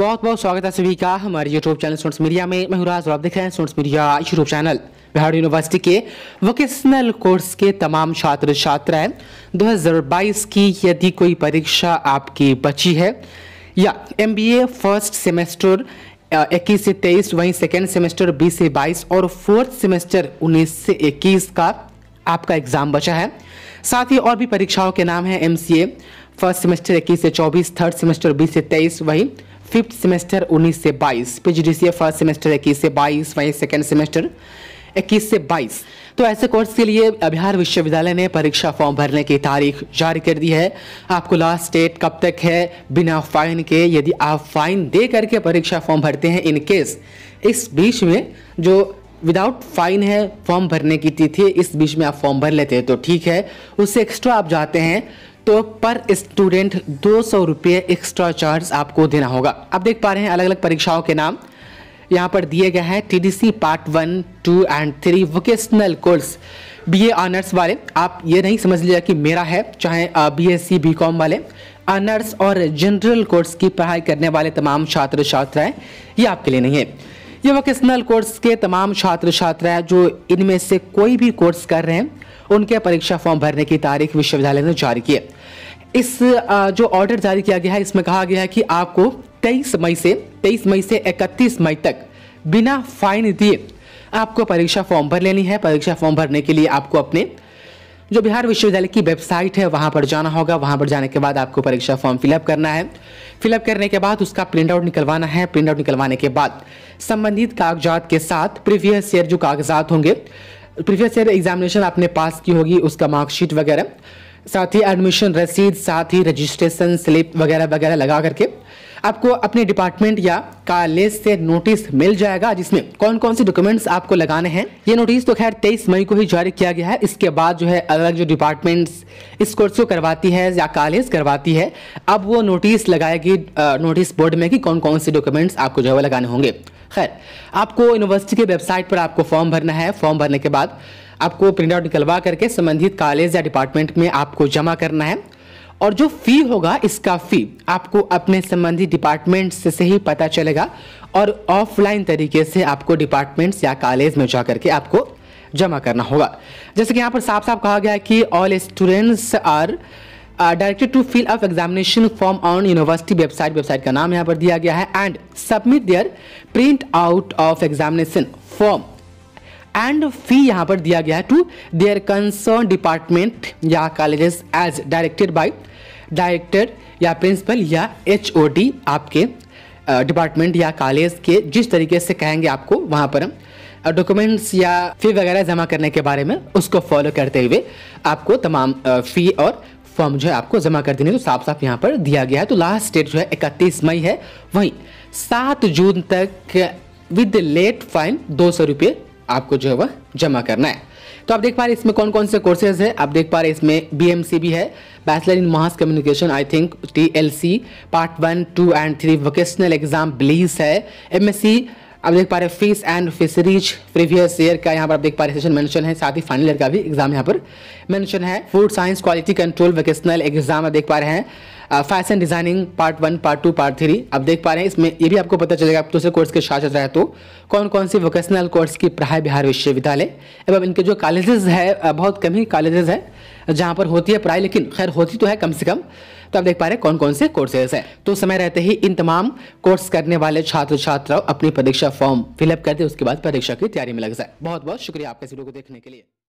बहुत बहुत स्वागत है सभी का हमारे यूट्यूब चैनल स्टूडेंट्स मीडिया में मैं और आप देख रहे हैं students media YouTube channel Bihar university के वोकेशनल कोर्स के तमाम छात्र छात्राएं 2022 की यदि कोई परीक्षा आपकी बची है या एम फर्स्ट सेमेस्टर इक्कीस से तेईस वहीं सेकेंड सेमेस्टर बीस से बाईस और फोर्थ सेमेस्टर उन्नीस से इक्कीस का आपका एग्जाम बचा है साथ ही और भी परीक्षाओं के नाम है एम फर्स्ट सेमेस्टर इक्कीस से चौबीस थर्ड सेमेस्टर बीस से तेईस वहीं फिफ्थ सेमेस्टर 19 से 22 पीजीडीसीए फर्स्ट सेमेस्टर 21 से 22 वहीं सेकेंड सेमेस्टर 21 से 22 तो ऐसे कोर्स के लिए बिहार विश्वविद्यालय ने परीक्षा फॉर्म भरने की तारीख जारी कर दी है आपको लास्ट डेट कब तक है बिना फाइन के यदि आप फाइन दे करके परीक्षा फॉर्म भरते हैं इन केस इस बीच में जो विदाउट फाइन है फॉर्म भरने की तिथि इस बीच में आप फॉर्म भर लेते हैं तो ठीक है उससे एक्स्ट्रा आप जाते हैं तो पर स्टूडेंट दो सौ रुपये एक्स्ट्रा चार्ज आपको देना होगा आप देख पा रहे हैं अलग अलग परीक्षाओं के नाम यहाँ पर दिए गए हैं TDC part one two and three vocational course B honours वाले आप ये नहीं समझ लिया कि मेरा है चाहे बी बी कॉम वाले ऑनर्स और जनरल कोर्स की पढ़ाई करने वाले तमाम छात्र छात्राएं ये आपके लिए नहीं है ये वोकेशनल कोर्स के तमाम छात्र छात्राएं जो इनमें से कोई भी कोर्स कर रहे हैं उनके परीक्षा फॉर्म भरने की तारीख विश्वविद्यालय ने जारी की है इस जो ऑर्डर जारी किया गया है इसमें कहा गया है कि आपको 23 मई से 23 मई से 31 मई तक बिना फाइन दिए आपको परीक्षा फॉर्म भर लेनी है परीक्षा फॉर्म भरने के लिए आपको अपने जो बिहार विश्वविद्यालय की वेबसाइट है वहाँ पर जाना होगा वहाँ पर जाने के बाद आपको परीक्षा फॉर्म फिलअप करना है फिलअप करने के बाद उसका प्रिंट आउट निकलवाना है प्रिंट आउट निकलवाने के बाद संबंधित कागजात के साथ प्रीवियस ईयर जो कागजात होंगे प्रीवियस ईयर एग्जामिनेशन आपने पास की होगी उसका मार्कशीट वगैरह साथ ही एडमिशन रसीद साथ ही रजिस्ट्रेशन स्लिप वगैरह वगैरह लगा करके आपको अपने डिपार्टमेंट या कार्यालय से नोटिस मिल जाएगा जिसमें कौन कौन से डॉक्यूमेंट्स आपको लगाने हैं ये नोटिस तो खैर 23 मई को ही जारी किया गया है इसके बाद जो है अलग जो डिपार्टमेंट्स इस कोर्स को करवाती है या कार्यालय करवाती है अब वो नोटिस लगाएगी नोटिस बोर्ड में कि कौन कौन से डॉक्यूमेंट्स आपको जो है लगाने होंगे खैर आपको यूनिवर्सिटी के वेबसाइट पर आपको फॉर्म भरना है फॉर्म भरने के बाद आपको प्रिंट आउट निकलवा करके संबंधित कॉलेज या डिपार्टमेंट में आपको जमा करना है और जो फी होगा इसका फी आपको अपने संबंधित डिपार्टमेंट से, से ही पता चलेगा और ऑफलाइन तरीके से आपको डिपार्टमेंट्स या कॉलेज में जा करके आपको जमा करना होगा जैसे कि यहाँ पर साफ साफ कहा गया कि all students are directed to fill up examination form on university website website का नाम यहाँ पर दिया गया है and submit their print out of examination form and fee यहाँ पर दिया गया है टू देयर कंसर्न डिपार्टमेंट या colleges as directed by director या प्रिंसिपल या एच आपके डिपार्टमेंट या कॉलेज के जिस तरीके से कहेंगे आपको वहाँ पर डॉक्यूमेंट्स या फ़ी वगैरह जमा करने के बारे में उसको फॉलो करते हुए आपको तमाम फ़ी और फॉर्म जो है आपको जमा कर देने तो साफ साफ यहाँ पर दिया गया है तो लास्ट डेट जो है इकतीस मई है वहीं सात जून तक विद लेट फाइन दो सौ रुपये आपको जो है वह जमा करना है तो आप देख पा रहे इसमें कौन कौन से कोर्सेज है आप देख पा रहे इसमें बी भी है bachelor in mass communication I think T part one two and three vocational exam ब्लीस है एम आप देख पा रहे हैं fees and fisheries previous year का यहाँ पर आप देख पा रहे सेशन मेंशन है साथ ही फाइनल ईयर का भी एग्जाम यहाँ पर मेंशन है food science quality control vocational exam आप देख पा रहे हैं fashion designing part one part two part three आप देख पा रहे हैं इसमें ये भी आपको पता चलेगा आप दूसरे कोर्स के साथ चल रहा है तो कौन कौन सी वोकेशनल कोर्स की पढ़ाई बिहार विश्वविद्यालय एवं इनके जो कॉलेजेस है uh, बहुत कम ही कॉलेजेस है जहाँ पर होती है पढ़ाई लेकिन खैर होती तो है कम से कम तो आप देख पा रहे हैं कौन कौन से कोर्सेज है तो समय रहते ही इन तमाम कोर्स करने वाले छात्र छात्राओं अपनी परीक्षा फॉर्म फिलअप कर दे उसके बाद परीक्षा की तैयारी में लग जाए बहुत बहुत शुक्रिया आपके इस वीडियो को देखने के लिए